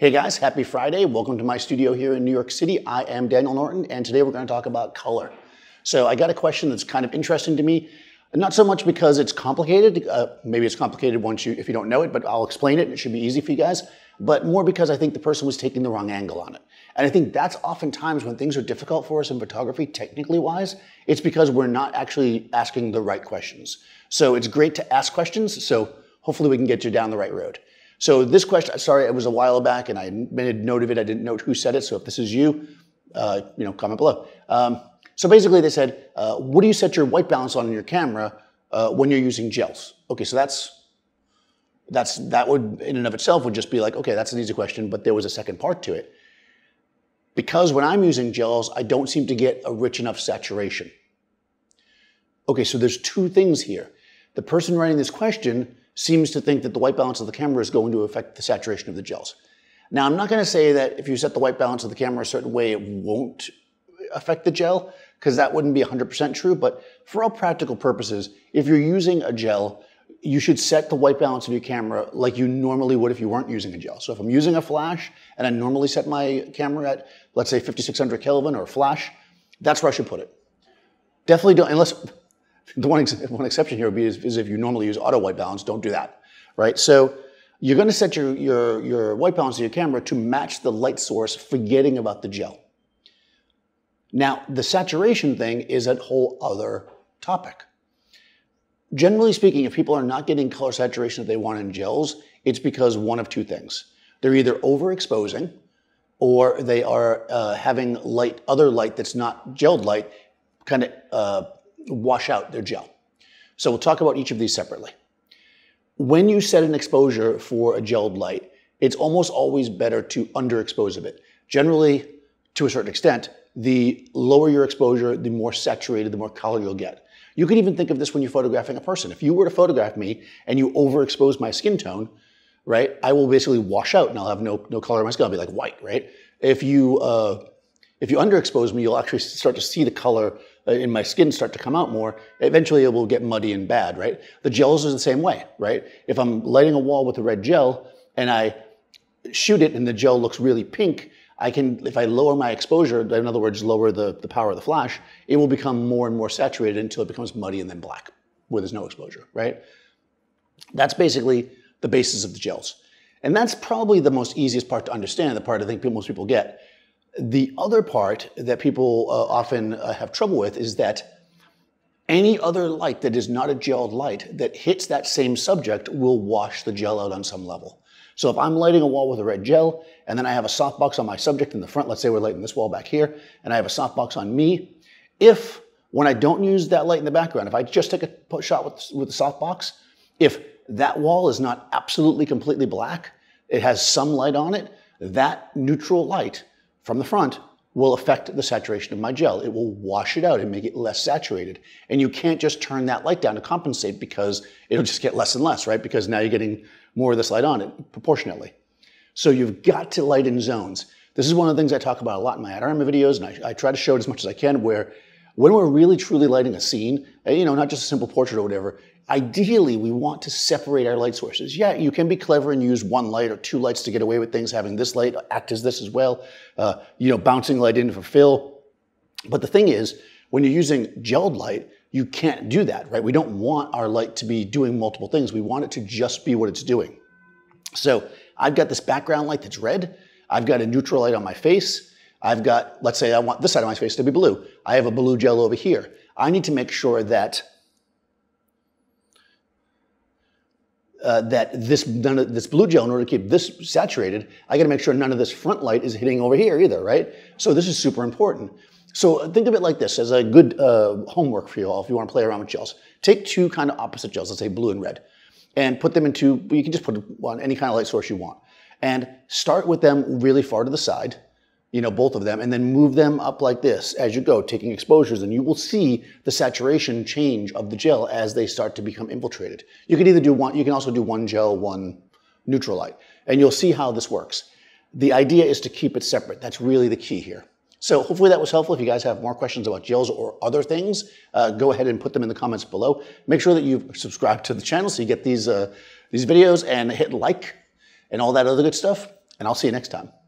Hey guys, happy Friday. Welcome to my studio here in New York City. I am Daniel Norton, and today we're going to talk about color. So, I got a question that's kind of interesting to me. Not so much because it's complicated. Uh, maybe it's complicated once you, if you don't know it, but I'll explain it. It should be easy for you guys. But more because I think the person was taking the wrong angle on it. And I think that's oftentimes when things are difficult for us in photography, technically wise, it's because we're not actually asking the right questions. So it's great to ask questions. So hopefully we can get you down the right road. So this question, sorry, it was a while back, and I made note of it. I didn't note who said it. So if this is you, uh, you know, comment below. Um, so basically, they said, uh, what do you set your white balance on in your camera uh, when you're using gels? Okay, so that's that's that would in and of itself would just be like, okay, that's an easy question. But there was a second part to it because when I'm using gels, I don't seem to get a rich enough saturation. Okay, so there's two things here. The person writing this question seems to think that the white balance of the camera is going to affect the saturation of the gels. Now, I'm not going to say that if you set the white balance of the camera a certain way, it won't affect the gel, because that wouldn't be 100% true. But for all practical purposes, if you're using a gel, you should set the white balance of your camera like you normally would if you weren't using a gel. So if I'm using a flash and I normally set my camera at, let's say 5600 Kelvin or flash, that's where I should put it. Definitely don't, unless, the one, ex one exception here would be is, is, if you normally use auto white balance, don't do that, right? So you're gonna set your, your, your white balance of your camera to match the light source, forgetting about the gel. Now, the saturation thing is a whole other topic. Generally speaking, if people are not getting color saturation that they want in gels, it's because one of two things. They're either overexposing, or they are uh, having light, other light that's not gelled light, kind of uh, wash out their gel. So we'll talk about each of these separately. When you set an exposure for a gelled light, it's almost always better to underexpose a bit. Generally, to a certain extent, the lower your exposure, the more saturated, the more color you'll get. You can even think of this when you're photographing a person. If you were to photograph me and you overexpose my skin tone, right, I will basically wash out and I'll have no, no color on my skin. I'll be like white, right? If you, uh, if you underexpose me, you'll actually start to see the color uh, in my skin start to come out more, eventually it will get muddy and bad, right? The gels are the same way, right? If I'm lighting a wall with a red gel and I shoot it and the gel looks really pink, I can, if I lower my exposure, in other words, lower the, the power of the flash, it will become more and more saturated until it becomes muddy and then black, where there's no exposure, right? That's basically the basis of the gels. And that's probably the most easiest part to understand, the part I think most people get. The other part that people uh, often uh, have trouble with is that any other light that is not a gelled light that hits that same subject will wash the gel out on some level. So if I'm lighting a wall with a red gel, and then I have a softbox on my subject in the front, let's say we're lighting this wall back here, and I have a softbox on me, if when I don't use that light in the background, if I just take a shot with, with the softbox, if that wall is not absolutely completely black, it has some light on it, that neutral light from the front will affect the saturation of my gel. It will wash it out and make it less saturated. And you can't just turn that light down to compensate because it'll just get less and less, right? Because now you're getting more of this light on it proportionately. So you've got to light in zones. This is one of the things I talk about a lot in my Adorama videos, and I, I try to show it as much as I can where when we're really truly lighting a scene, eh, you know, not just a simple portrait or whatever, ideally we want to separate our light sources. Yeah, you can be clever and use one light or two lights to get away with things, having this light act as this as well, uh, you know, bouncing light in for fill. But the thing is, when you're using gelled light, you can't do that, right? We don't want our light to be doing multiple things. We want it to just be what it's doing. So I've got this background light that's red. I've got a neutral light on my face. I've got, let's say I want this side of my face to be blue. I have a blue gel over here. I need to make sure that uh, that this none of this blue gel, in order to keep this saturated, I got to make sure none of this front light is hitting over here either, right? So this is super important. So think of it like this as a good uh, homework for you all if you want to play around with gels. Take two kind of opposite gels, let's say blue and red, and put them into, you can just put on any kind of light source you want. And start with them really far to the side you know, both of them, and then move them up like this as you go, taking exposures, and you will see the saturation change of the gel as they start to become infiltrated. You can either do one, you can also do one gel, one neutral light, and you'll see how this works. The idea is to keep it separate. That's really the key here. So hopefully that was helpful. If you guys have more questions about gels or other things, uh, go ahead and put them in the comments below. Make sure that you've subscribed to the channel so you get these, uh, these videos and hit like and all that other good stuff. And I'll see you next time.